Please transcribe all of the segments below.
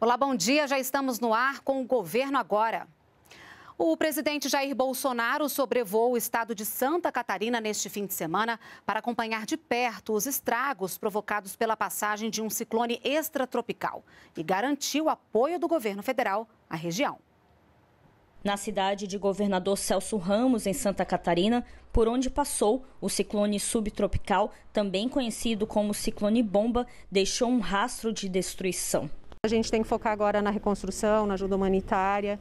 Olá, bom dia. Já estamos no ar com o governo agora. O presidente Jair Bolsonaro sobrevoou o estado de Santa Catarina neste fim de semana para acompanhar de perto os estragos provocados pela passagem de um ciclone extratropical e garantiu apoio do governo federal à região. Na cidade de Governador Celso Ramos, em Santa Catarina, por onde passou, o ciclone subtropical, também conhecido como ciclone bomba, deixou um rastro de destruição. A gente tem que focar agora na reconstrução, na ajuda humanitária,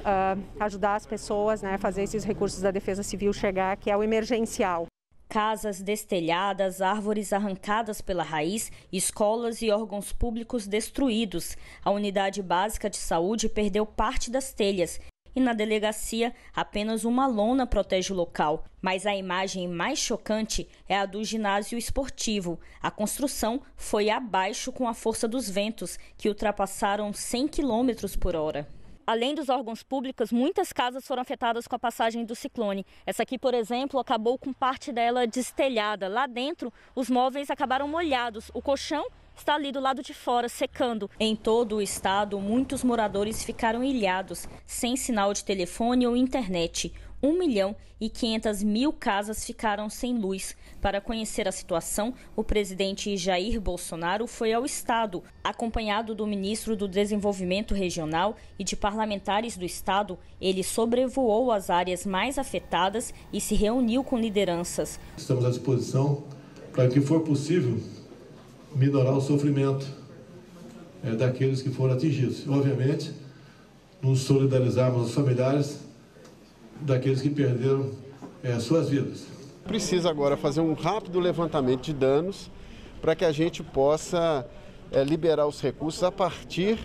uh, ajudar as pessoas, né, fazer esses recursos da Defesa Civil chegar, que é o emergencial. Casas destelhadas, árvores arrancadas pela raiz, escolas e órgãos públicos destruídos. A unidade básica de saúde perdeu parte das telhas e na delegacia apenas uma lona protege o local. Mas a imagem mais chocante é a do ginásio esportivo. A construção foi abaixo com a força dos ventos, que ultrapassaram 100 km por hora. Além dos órgãos públicos, muitas casas foram afetadas com a passagem do ciclone. Essa aqui, por exemplo, acabou com parte dela destelhada. Lá dentro, os móveis acabaram molhados. O colchão está ali do lado de fora, secando. Em todo o estado, muitos moradores ficaram ilhados, sem sinal de telefone ou internet. 1 milhão e 500 mil casas ficaram sem luz. Para conhecer a situação, o presidente Jair Bolsonaro foi ao Estado, acompanhado do ministro do Desenvolvimento Regional e de parlamentares do Estado. Ele sobrevoou as áreas mais afetadas e se reuniu com lideranças. Estamos à disposição para que for possível minorar o sofrimento é, daqueles que foram atingidos. Obviamente, nos solidarizarmos os familiares daqueles que perderam é, suas vidas. Precisa agora fazer um rápido levantamento de danos para que a gente possa é, liberar os recursos a partir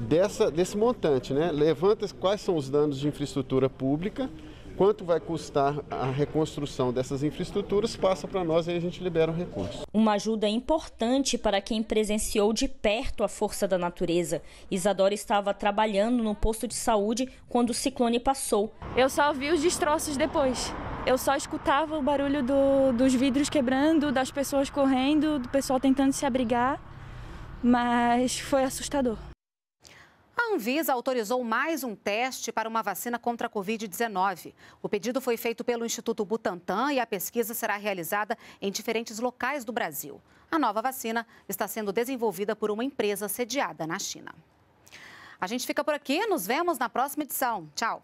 dessa, desse montante. Né? Levanta quais são os danos de infraestrutura pública quanto vai custar a reconstrução dessas infraestruturas, passa para nós e a gente libera o um recurso. Uma ajuda importante para quem presenciou de perto a força da natureza. Isadora estava trabalhando no posto de saúde quando o ciclone passou. Eu só vi os destroços depois. Eu só escutava o barulho do, dos vidros quebrando, das pessoas correndo, do pessoal tentando se abrigar, mas foi assustador. A Anvisa autorizou mais um teste para uma vacina contra a Covid-19. O pedido foi feito pelo Instituto Butantan e a pesquisa será realizada em diferentes locais do Brasil. A nova vacina está sendo desenvolvida por uma empresa sediada na China. A gente fica por aqui, nos vemos na próxima edição. Tchau!